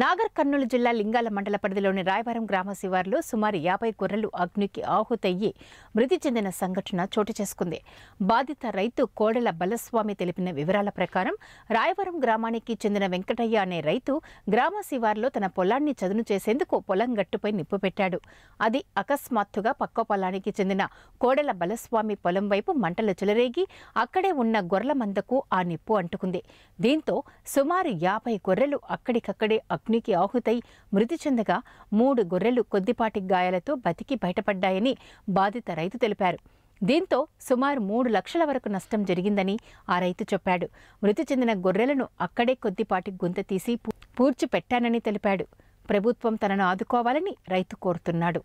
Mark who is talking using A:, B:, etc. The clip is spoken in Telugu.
A: నాగర్ కర్నూలు జిల్లా లింగాల మండల పరిధిలోని రాయవరం గ్రామ శివారులో సుమారు యాభై గొర్రెలు అగ్నికి ఆహుతయ్యి మృతి చెందిన సంఘటన చోటు చేసుకుంది బాధిత రైతు కోడెల బలస్వామి తెలిపిన వివరాల ప్రకారం రాయవరం గ్రామానికి చెందిన వెంకటయ్య అనే రైతు గ్రామ శివారులో తన పొలాన్ని చదును చేసేందుకు పొలం గట్టుపై నిప్పు పెట్టాడు అది అకస్మాత్తుగా పక్క పొలానికి చెందిన కోడెల బలస్వామి పొలం వైపు మంటలు చెలరేగి అక్కడే ఉన్న గొర్రెల మందకు ఆ నిప్పు అంటుకుంది దీంతో సుమారు యాభై గొర్రెలు అక్కడికక్కడే అగ్నికి ఆహుతై మృతి చెందగా మూడు గొర్రెలు కొద్దిపాటి గాయాలతో బతికి బయటపడ్డాయని బాధిత రైతు తెలిపారు దీంతో సుమారు మూడు లక్షల వరకు నష్టం జరిగిందని ఆ రైతు చెప్పాడు మృతి చెందిన గొర్రెలను అక్కడే కొద్దిపాటి గుంత తీసి పూడ్చిపెట్టానని తెలిపాడు ప్రభుత్వం తనను ఆదుకోవాలని రైతు కోరుతున్నాడు